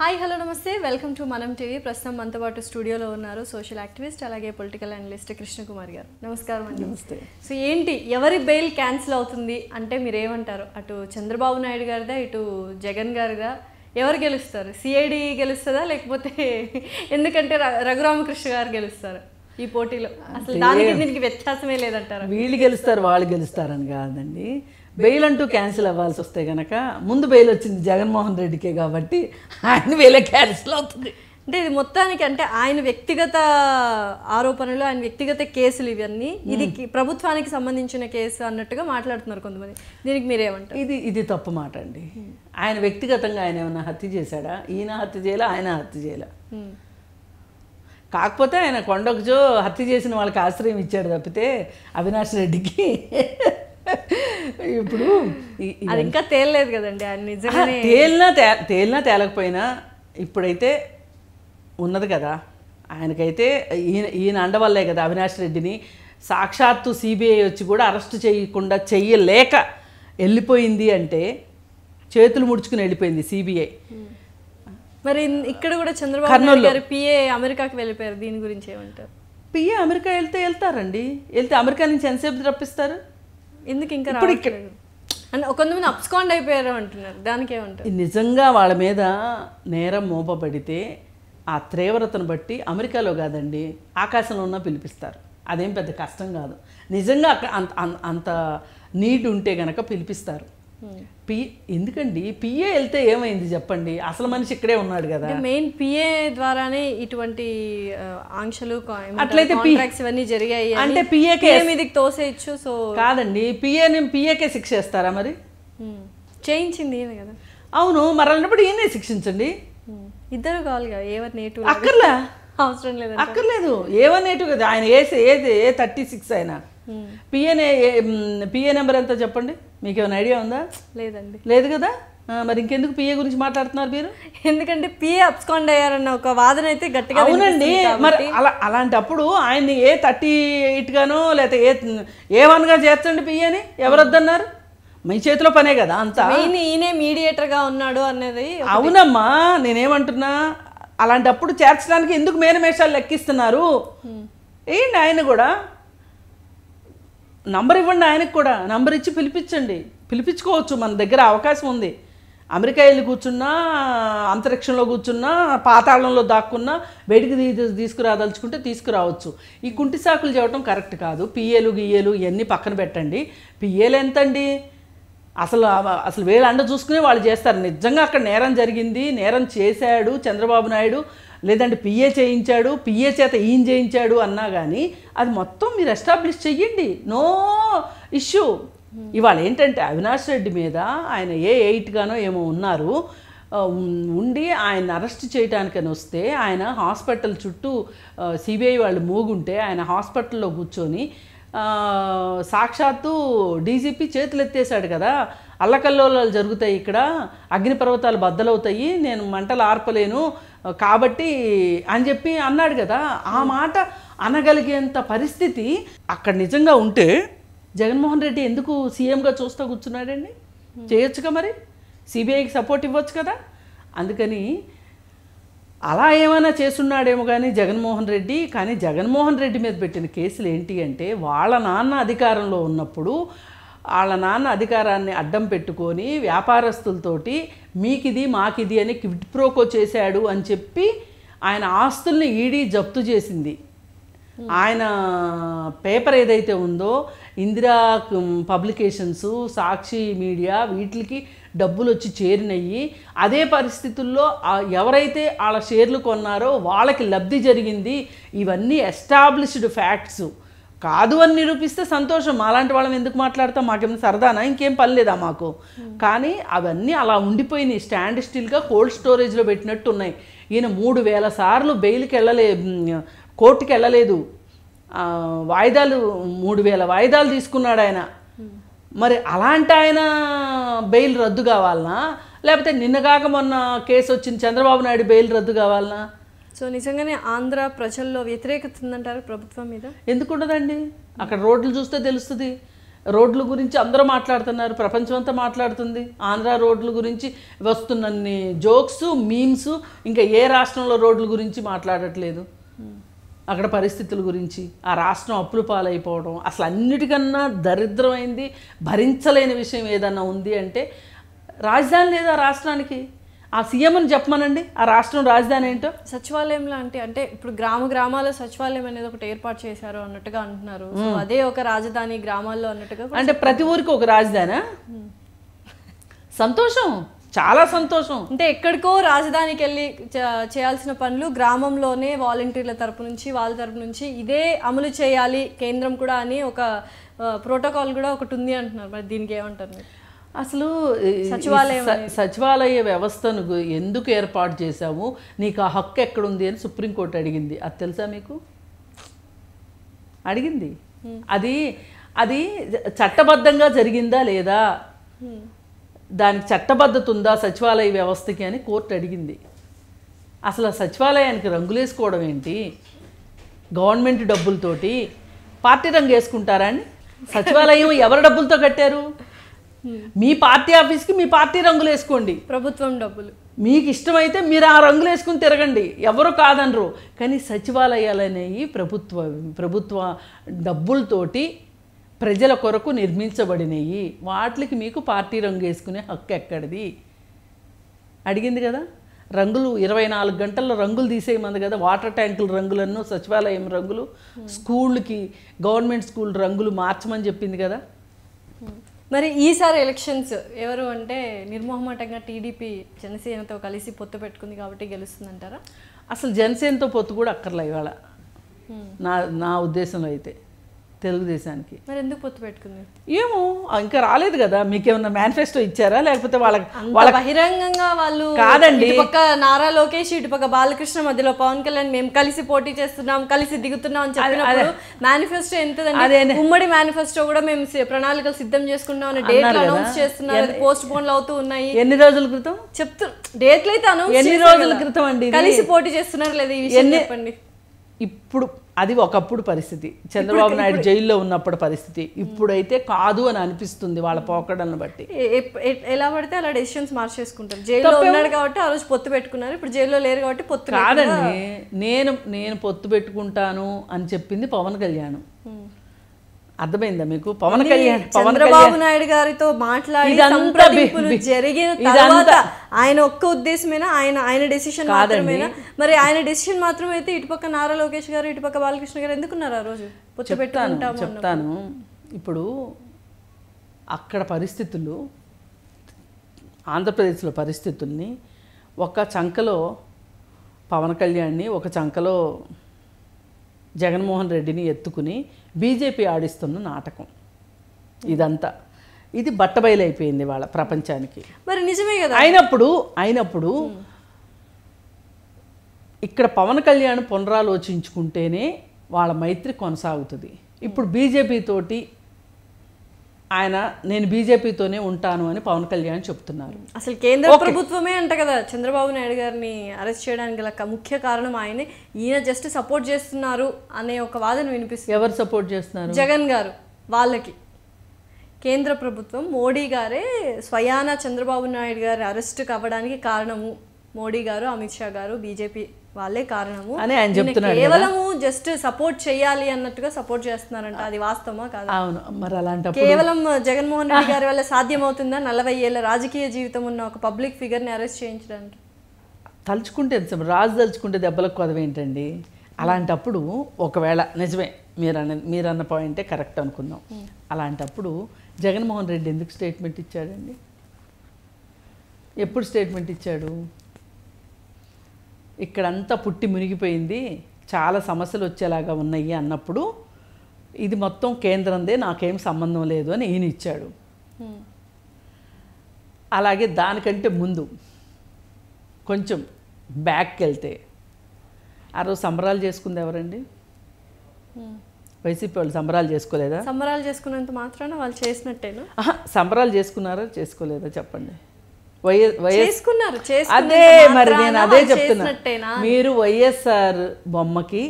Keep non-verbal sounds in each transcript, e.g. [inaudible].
Hi hello నమస్తే welcome to Manam TV ప్రస్తుతం మనతో పాటు స్టూడియోలో ఉన్నారు సోషల్ యాక్టివిస్ట్ అలాగే పొలిటికల్ అనలిస్ట్ కృష్ణకుమార్ గారు నమస్కారం అండి నమస్తే సో ఏంటి ఎవరి బెయిల్ క్యాన్సిల్ అవుతుంది అంటే మీరు ఏమంటారు అటు చంద్రబాబు నాయుడు గారిదా ఇటు జగన్ గారిదా ఎవరు గెలుస్తారు సిఐడి గెలుస్తుందా లేకపోతే ఎందుకంటే రఘురామకృష్ణ గారు గెలుస్తారు ఈ పోటీలో అసలు దానికి దీనికి వ్యత్యాసమే లేదంటారు వీళ్ళు గెలుస్తారు వాళ్ళు గెలుస్తారని కాదండి బెయిల్ అంటూ క్యాన్సిల్ అవ్వాల్సి వస్తే గనక ముందు బెయిల్ వచ్చింది జగన్మోహన్ రెడ్డికే కాబట్టి ఆయన వేలే క్యాన్సిల్ అవుతుంది అంటే ఇది మొత్తానికి అంటే ఆయన వ్యక్తిగత ఆరోపణలు ఆయన వ్యక్తిగత కేసులు ఇవన్నీ ఇది ప్రభుత్వానికి సంబంధించిన కేసు అన్నట్టుగా మాట్లాడుతున్నారు కొంతమంది దీనికి మీరేమంటారు ఇది ఇది తప్పు మాట అండి ఆయన వ్యక్తిగతంగా ఆయన ఏమైనా హత్య చేశాడా ఈయన హత్య చేయాలా ఆయన హత్య చేయాలా కాకపోతే ఆయన కొండొకజో హత్య చేసిన వాళ్ళకి ఆశ్రయం ఇచ్చాడు తప్పితే అవినాష్ రెడ్డికి ఇప్పుడు అది ఇంకా తేలలేదు కదండి నిజంగా తేలినా తేలినా తేలకపోయినా ఇప్పుడైతే ఉన్నది కదా ఆయనకైతే ఈయన ఈయన అండవల్లే కదా అవినాష్ రెడ్డిని సాక్షాత్తు సిబిఐ వచ్చి కూడా అరెస్ట్ చేయకుండా చెయ్యలేక వెళ్ళిపోయింది అంటే చేతులు ముడుచుకుని వెళ్ళిపోయింది సిబిఐ మరి ఇక్కడ కూడా చంద్రబాబు గారు పిఏ అమెరికాకి వెళ్ళిపోయారు దీని గురించి ఏమంటారు పిఏ అమెరికా వెళ్తే వెళ్తారండి వెళ్తే అమెరికా నుంచి ఎంతసేపు రప్పిస్తారు ఎందుకు ఇంకా ఇక్కడ అంటే కొంతమంది అప్స్కాండ్ అయిపోయారు అంటున్నారు దానికి ఏమంటారు నిజంగా వాళ్ళ మీద నేరం మోపబడితే ఆ తీవ్రతను బట్టి అమెరికాలో కాదండి ఆకాశంలో ఉన్న పిలిపిస్తారు అదేం పెద్ద కష్టం కాదు నిజంగా అంత అంత నీడ్ ఉంటే గనక పిలిపిస్తారు పి ఎందుకండి పిఏ వెళ్తే ఏమైంది చెప్పండి అసలు మనిషి ఇక్కడే ఉన్నాడు కదా మెయిన్ పిఏ ద్వారానే ఇటువంటి ఆంక్షలు అట్లయితే ఇవన్నీ జరిగాయి అంటే పిఏకే తోసేయచ్చు సో కాదండి పిఏని పిఏకే శిక్ష చేస్తారా మరి చేయించింది ఈయన కదా అవును మరలినప్పుడు ఈయనే శిక్షించండి ఇద్దరు కావాలి కదా ఏవర్ నేటివ్ అక్కర్లా [laughs] అవసరం లేదు అక్కర్లేదు ఏవర్ నేటివ్ కదా ఆయన ఏ ఏ థర్టీ సిక్స్ ఆయన పిఏ పిఏ నెంబర్ ఎంత చెప్పండి మీకు ఏమైనా ఐడియా ఉందా లేదండి లేదు కదా మరి ఇంకెందుకు పిఏ గురించి మాట్లాడుతున్నారు మీరు ఎందుకంటే పిఏ అప్స్కాండ్ అయ్యారన్న ఒక వాదన అయితే గట్టిగా అవునండి మరి అలా అలాంటప్పుడు ఆయన్ని ఏ థర్టీ గాను లేకపోతే ఏ ఏ వన్గా చేర్చండి పిఏని ఎవరొద్దన్నారు మీ చేతిలో పనే కదా అంత ఈయనే మీడియేటర్గా ఉన్నాడు అనేది అవునమ్మా నేనేమంటున్నా అలాంటప్పుడు చేర్చడానికి ఎందుకు మేనమేషాలు లెక్కిస్తున్నారు ఏంటి ఆయన కూడా నంబర్ ఇవ్వండి ఆయనకు కూడా నంబర్ ఇచ్చి పిలిపించండి పిలిపించుకోవచ్చు మన దగ్గర అవకాశం ఉంది అమెరికా వెళ్ళి కూర్చున్నా అంతరిక్షంలో కూర్చున్నా పాతాళంలో దాక్కున్నా బయటికి తీసుకురాదలుచుకుంటే తీసుకురావచ్చు ఈ కుంటి సాకులు చేయటం కరెక్ట్ కాదు పిఏలు గియ్యలు ఇవన్నీ పక్కన పెట్టండి పిఏలు ఎంతండి అసలు అసలు వేలు అండ చూసుకునే వాళ్ళు చేస్తారు నిజంగా అక్కడ నేరం జరిగింది నేరం చేశాడు చంద్రబాబు నాయుడు లేదంటే పిఏ చేయించాడు పిఏ చేత ఈయన చేయించాడు అన్నా కానీ అది మొత్తం మీరు ఎస్టాబ్లిష్ చెయ్యండి నో ఇష్యూ ఇవాళ ఏంటంటే అవినాష్ రెడ్డి మీద ఆయన ఏ ఎయిట్గానో ఏమో ఉన్నారు ఉండి ఆయన అరెస్ట్ చేయడానికని వస్తే ఆయన హాస్పిటల్ చుట్టూ సిబిఐ వాళ్ళు మూగుంటే ఆయన హాస్పిటల్లో కూర్చొని సాక్షాత్తు డీజీపీ ఎత్తేసాడు కదా అల్లకల్లోలాలు జరుగుతాయి ఇక్కడ అగ్నిపర్వతాలు బద్దలవుతాయి నేను మంటలు ఆర్పలేను కాబట్టి అని చెప్పి అన్నాడు కదా ఆ మాట అనగలిగేంత పరిస్థితి అక్కడ నిజంగా ఉంటే జగన్మోహన్ రెడ్డి ఎందుకు సీఎంగా చూస్తూ కూర్చున్నాడండి చేయొచ్చుగా మరి సిబిఐకి సపోర్ట్ ఇవ్వచ్చు కదా అందుకని అలా ఏమైనా చేస్తున్నాడేమో కానీ జగన్మోహన్ రెడ్డి కానీ జగన్మోహన్ రెడ్డి మీద పెట్టిన కేసులు ఏంటి అంటే వాళ్ళ నాన్న అధికారంలో ఉన్నప్పుడు వాళ్ళ నాన్న అధికారాన్ని అడ్డం పెట్టుకొని వ్యాపారస్తులతోటి మీకిది మాకిది అని క్విట్ప్రోకో చేశాడు అని చెప్పి ఆయన ఆస్తుల్ని ఈడీ జప్తు చేసింది ఆయన పేపర్ ఏదైతే ఉందో ఇందిరా పబ్లికేషన్స్ సాక్షి మీడియా వీటికి డబ్బులు వచ్చి చేరినయ్యి అదే పరిస్థితుల్లో ఎవరైతే వాళ్ళ షేర్లు కొన్నారో వాళ్ళకి లబ్ధి జరిగింది ఇవన్నీ ఎస్టాబ్లిష్డ్ ఫ్యాక్ట్స్ కాదు అని నిరూపిస్తే సంతోషం అలాంటి వాళ్ళని ఎందుకు మాట్లాడతాం మాకేమైనా సరదానా ఇంకేం పని లేదా మాకు కానీ అవన్నీ అలా ఉండిపోయినాయి స్టాండ్ స్టీల్గా కోల్డ్ స్టోరేజ్లో పెట్టినట్టు ఉన్నాయి ఈయన మూడు వేల సార్లు బెయిల్కి వెళ్ళలే కోర్టుకి వెళ్ళలేదు వాయిదాలు మూడు వేల వాయిదాలు తీసుకున్నాడు ఆయన మరి అలాంటి ఆయన బెయిల్ రద్దు కావాలనా లేకపోతే నిన్నగాక మొన్న కేసు వచ్చిన చంద్రబాబు నాయుడు బెయిల్ రద్దు కావాలనా సో నిజంగానే ఆంధ్ర ప్రజల్లో వ్యతిరేకత ఉందంటారు ప్రభుత్వం మీద ఎందుకు ఉండదండి అక్కడ రోడ్లు చూస్తే తెలుస్తుంది రోడ్ల గురించి అందరూ మాట్లాడుతున్నారు ప్రపంచం అంతా మాట్లాడుతుంది ఆంధ్ర రోడ్ల గురించి వస్తున్నన్ని జోక్స్ మీమ్స్ ఇంకా ఏ రాష్ట్రంలో రోడ్ల గురించి మాట్లాడట్లేదు అక్కడ పరిస్థితుల గురించి ఆ రాష్ట్రం అప్పులు పాలైపోవడం అసలు అన్నిటికన్నా దరిద్రమైంది భరించలేని విషయం ఏదన్నా ఉంది అంటే రాజధాని లేదా రాష్ట్రానికి ఆ అని చెప్పమనండి ఆ రాష్ట్రం రాజధాని ఏంటో సచివాలయంలో అంటే అంటే ఇప్పుడు గ్రామ గ్రామాల సచివాలయం అనేది ఒకటి ఏర్పాటు చేశారు అన్నట్టుగా అంటున్నారు అదే ఒక రాజధాని గ్రామాల్లో అన్నట్టుగా అంటే ప్రతి ఊరికి ఒక రాజధాని సంతోషం చాలా సంతోషం అంటే ఎక్కడికో రాజధానికి వెళ్ళి చేయాల్సిన పనులు గ్రామంలోనే వాలంటీర్ల తరపు నుంచి వాళ్ళ తరపు నుంచి ఇదే అమలు చేయాలి కేంద్రం కూడా అని ఒక ప్రోటోకాల్ కూడా ఒకటి ఉంది అంటున్నారు మరి దీనికి ఏమంటారు అసలు సచివాలయ సచివాలయ వ్యవస్థను ఎందుకు ఏర్పాటు చేశాము నీకు ఆ హక్కు ఎక్కడుంది అని సుప్రీంకోర్టు అడిగింది అది తెలుసా మీకు అడిగింది అది అది చట్టబద్ధంగా జరిగిందా లేదా దానికి చట్టబద్ధత ఉందా సచివాలయ వ్యవస్థకి అని కోర్టు అడిగింది అసలు సచివాలయానికి రంగులేసుకోవడం ఏంటి గవర్నమెంట్ డబ్బులతోటి పార్టీ రంగు వేసుకుంటారా అని సచివాలయం ఎవరి డబ్బులతో కట్టారు మీ పార్టీ ఆఫీస్కి మీ పార్టీ రంగులు వేసుకోండి ప్రభుత్వం డబ్బులు మీకు ఇష్టమైతే మీరు ఆ రంగులు వేసుకుని తిరగండి ఎవరు కాదనరు కానీ సచివాలయాలు అనేవి ప్రభుత్వ ప్రభుత్వ డబ్బులతోటి ప్రజల కొరకు నిర్మించబడినవి వాటికి మీకు పార్టీ రంగు వేసుకునే హక్కు ఎక్కడిది అడిగింది కదా రంగులు ఇరవై నాలుగు గంటల్లో రంగులు తీసేయమంది కదా వాటర్ ట్యాంకుల రంగులను సచివాలయం రంగులు స్కూళ్ళకి గవర్నమెంట్ స్కూల్ రంగులు మార్చమని చెప్పింది కదా మరి ఈసారి ఎలక్షన్స్ ఎవరు అంటే నిర్మోహమాటంగా టీడీపీ జనసేనతో కలిసి పొత్తు పెట్టుకుంది కాబట్టి గెలుస్తుందంటారా అసలు జనసేనతో పొత్తు కూడా అక్కర్లే ఇవాళ నా నా ఉద్దేశంలో అయితే తెలుగుదేశానికి మరి ఎందుకు పొత్తు పెట్టుకుంది ఏమో ఇంకా రాలేదు కదా మీకు ఏమన్నా మేనిఫెస్టో ఇచ్చారా లేకపోతే వాళ్ళకి వాళ్ళ బహిరంగంగా వాళ్ళు కాదండి పక్క నారా లోకేష్ ఇటు పక్క బాలకృష్ణ మధ్యలో పవన్ కళ్యాణ్ మేము కలిసి పోటీ చేస్తున్నాం కలిసి దిగుతున్నాం అని చెప్పినప్పుడు మేనిఫెస్టో ఎంత ఉమ్మడి మేనిఫెస్టో కూడా మేము ప్రణాళికలు సిద్ధం చేసుకున్నాం అని డేట్లు అనౌన్స్ చేస్తున్నారు పోస్ట్ పోన్లు అవుతూ ఉన్నాయి ఎన్ని రోజుల క్రితం చెప్తూ డేట్లు అయితే అనౌన్స్ ఎన్ని రోజుల క్రితం అండి కలిసి పోటీ చేస్తున్నారు లేదా ఈ విషయం చెప్పండి ఇప్పుడు అది ఒకప్పుడు పరిస్థితి చంద్రబాబు నాయుడు జైల్లో ఉన్నప్పుడు పరిస్థితి ఇప్పుడైతే కాదు అని అనిపిస్తుంది వాళ్ళ పోకడలను బట్టి ఎలా పడితే అలా డెసిషన్స్ మార్చేసుకుంటారు జైల్లో ఉన్నాడు కాబట్టి ఆ రోజు పొత్తు పెట్టుకున్నారు ఇప్పుడు జైల్లో లేరు కాబట్టి పొత్తు కాదండి నేను నేను పొత్తు పెట్టుకుంటాను అని చెప్పింది పవన్ కళ్యాణ్ అర్థమైందా మీకు పవన్ కళ్యాణ్ చంద్రబాబు నాయుడు గారితో మాట్లాడి జరిగిన తర్వాత ఆయన ఒక్క ఉద్దేశమేనా ఆయన ఆయన డెసిషన్ మాత్రమేనా మరి ఆయన డెసిషన్ మాత్రం అయితే ఇటుపక్క నారా లోకేష్ గారు ఇటుపక్క బాలకృష్ణ గారు ఎందుకున్నారు ఆ రోజు పుచ్చపెట్టాను చెప్తాను ఇప్పుడు అక్కడ పరిస్థితులు ఆంధ్రప్రదేశ్లో పరిస్థితుల్ని ఒక చంకలో పవన్ కళ్యాణ్ని ఒక చంకలో జగన్మోహన్ రెడ్డిని ఎత్తుకుని బీజేపీ ఆడిస్తున్న నాటకం ఇదంతా ఇది బట్టబయలైపోయింది వాళ్ళ ప్రపంచానికి మరి నిజమే కదా అయినప్పుడు అయినప్పుడు ఇక్కడ పవన్ కళ్యాణ్ పునరాలోచించుకుంటేనే వాళ్ళ మైత్రి కొనసాగుతుంది ఇప్పుడు బీజేపీ తోటి ఆయన నేను బీజేపీతోనే ఉంటాను అని పవన్ కళ్యాణ్ చెప్తున్నారు అసలు కేంద్ర ప్రభుత్వమే అంట కదా చంద్రబాబు నాయుడు గారిని అరెస్ట్ చేయడానికి గల ముఖ్య కారణం ఆయన ఈయన జస్ట్ సపోర్ట్ చేస్తున్నారు అనే ఒక వాదన వినిపిస్తుంది ఎవరు సపోర్ట్ చేస్తున్నారు జగన్ గారు వాళ్ళకి కేంద్ర ప్రభుత్వం మోడీ గారే స్వయాన చంద్రబాబు నాయుడు గారి అరెస్ట్ కావడానికి కారణము మోడీ గారు అమిత్ షా గారు బీజేపీ వాళ్ళే కారణము అని ఆయన చెప్తున్నారు కేవలము జస్ట్ సపోర్ట్ చేయాలి అన్నట్టుగా సపోర్ట్ చేస్తున్నారంట అది వాస్తవమా కాదు అవును మరి అలాంటి కేవలం జగన్మోహన్ రెడ్డి గారి వల్ల సాధ్యమవుతుందా నలభై ఏళ్ళ రాజకీయ జీవితం ఉన్న ఒక పబ్లిక్ ఫిగర్ ని అరెస్ట్ చేయించడానికి తలుచుకుంటే రాజు తలుచుకుంటే దెబ్బలకు కొదవ ఏంటండి అలాంటప్పుడు ఒకవేళ నిజమే మీరు అన్న మీరు అన్న పాయింటే కరెక్ట్ అనుకుందాం అలాంటప్పుడు జగన్మోహన్ రెడ్డి ఎందుకు స్టేట్మెంట్ ఇచ్చాడండి ఎప్పుడు స్టేట్మెంట్ ఇచ్చాడు ఇక్కడంతా పుట్టి మునిగిపోయింది చాలా సమస్యలు వచ్చేలాగా ఉన్నాయి అన్నప్పుడు ఇది మొత్తం కేంద్రందే నాకేం సంబంధం లేదు అని ఈయన ఇచ్చాడు అలాగే దానికంటే ముందు కొంచెం బ్యాక్కి వెళ్తే ఆ రోజు సంబరాలు చేసుకుంది ఎవరండి వైసీపీ వాళ్ళు సంబరాలు చేసుకోలేదా సంబరాలు చేసుకున్నంత మాత్రాన వాళ్ళు చేసినట్టేనా సంబరాలు చేసుకున్నారా చేసుకోలేదా చెప్పండి అదే మరి నేను అదే చెప్తున్నా మీరు వైఎస్ఆర్ బొమ్మకి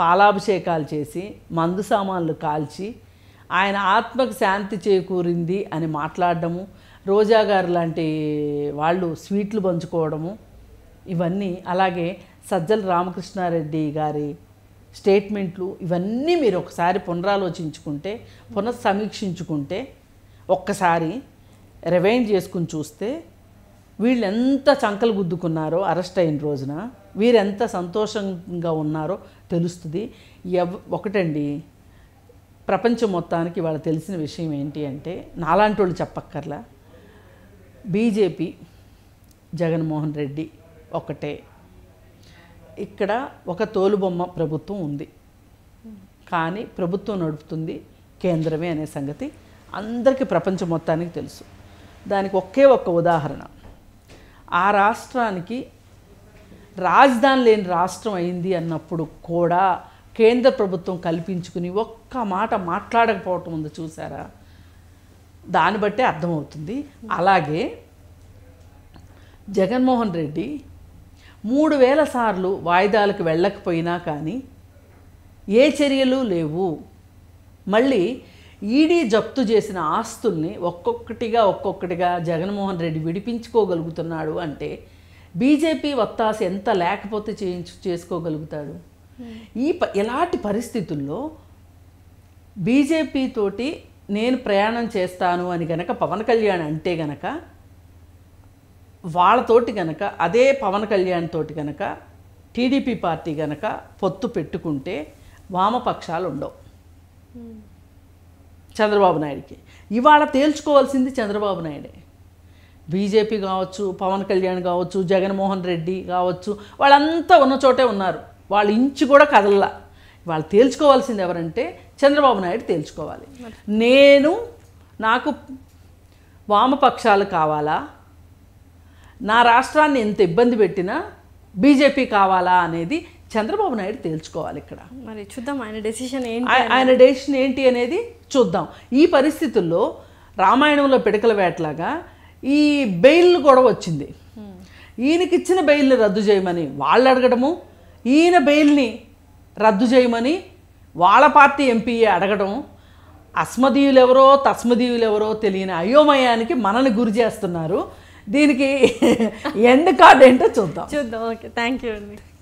పాలాభిషేకాలు చేసి మందు సామాన్లు కాల్చి ఆయన ఆత్మకు శాంతి చేకూరింది అని మాట్లాడడము రోజా గారు లాంటి వాళ్ళు స్వీట్లు పంచుకోవడము ఇవన్నీ అలాగే సజ్జల రామకృష్ణారెడ్డి గారి స్టేట్మెంట్లు ఇవన్నీ మీరు ఒకసారి పునరాలోచించుకుంటే పునఃసమీక్షించుకుంటే ఒక్కసారి రివైన్ చేసుకుని చూస్తే వీళ్ళు ఎంత చంకలు గుద్దుకున్నారో అరెస్ట్ అయిన రోజున వీరెంత సంతోషంగా ఉన్నారో తెలుస్తుంది ఎవ ఒకటండి ప్రపంచం మొత్తానికి వాళ్ళు తెలిసిన విషయం ఏంటి అంటే నాలాంటి వాళ్ళు చెప్పక్కర్లా బీజేపీ జగన్మోహన్ రెడ్డి ఒకటే ఇక్కడ ఒక తోలుబొమ్మ ప్రభుత్వం ఉంది కానీ ప్రభుత్వం నడుపుతుంది కేంద్రమే అనే సంగతి అందరికీ ప్రపంచం మొత్తానికి తెలుసు దానికి ఒకే ఒక్క ఉదాహరణ ఆ రాష్ట్రానికి రాజధాని లేని రాష్ట్రం అయింది అన్నప్పుడు కూడా కేంద్ర ప్రభుత్వం కల్పించుకుని ఒక్క మాట మాట్లాడకపోవటం ఉంది చూసారా దాన్ని బట్టే అర్థమవుతుంది అలాగే జగన్మోహన్ రెడ్డి మూడు వేల సార్లు వాయిదాలకు వెళ్ళకపోయినా కానీ ఏ చర్యలు లేవు మళ్ళీ ఈడీ జప్తు చేసిన ఆస్తుల్ని ఒక్కొక్కటిగా ఒక్కొక్కటిగా జగన్మోహన్ రెడ్డి విడిపించుకోగలుగుతున్నాడు అంటే బీజేపీ వత్తాస ఎంత లేకపోతే చేయించు చేసుకోగలుగుతాడు hmm. ఈ ప ఎలాంటి పరిస్థితుల్లో బీజేపీతోటి నేను ప్రయాణం చేస్తాను అని గనక పవన్ కళ్యాణ్ అంటే గనక వాళ్ళతోటి గనక అదే పవన్ కళ్యాణ్ తోటి గనక టీడీపీ పార్టీ గనక పొత్తు పెట్టుకుంటే వామపక్షాలు ఉండవు hmm. చంద్రబాబు నాయుడికి ఇవాళ తేల్చుకోవాల్సింది చంద్రబాబు నాయుడే బీజేపీ కావచ్చు పవన్ కళ్యాణ్ కావచ్చు జగన్మోహన్ రెడ్డి కావచ్చు వాళ్ళంతా ఉన్న చోటే ఉన్నారు వాళ్ళ ఇంచు కూడా కదల్లా వాళ్ళు తేల్చుకోవాల్సింది ఎవరంటే చంద్రబాబు నాయుడు తేల్చుకోవాలి నేను నాకు వామపక్షాలు కావాలా నా రాష్ట్రాన్ని ఎంత ఇబ్బంది పెట్టినా బీజేపీ కావాలా అనేది చంద్రబాబు నాయుడు తేల్చుకోవాలి ఇక్కడ మరి చూద్దాం ఆయన డెసిషన్ ఏంటి ఆయన డెసిషన్ ఏంటి అనేది చూద్దాం ఈ పరిస్థితుల్లో రామాయణంలో పిడకల వేటలాగా ఈ బెయిల్ కూడా వచ్చింది ఈయనకిచ్చిన బెయిల్ని రద్దు చేయమని వాళ్ళు అడగడము ఈయన బెయిల్ని రద్దు చేయమని వాళ్ళ పార్టీ ఎంపీఏ అడగడం తస్మదీయులు ఎవరో తెలియని అయోమయానికి మనల్ని గురి చేస్తున్నారు దీనికి ఎండ్ [laughs] కార్డ్ ఏంటో చూద్దాం చూద్దాం ఓకే థ్యాంక్ యూ అండి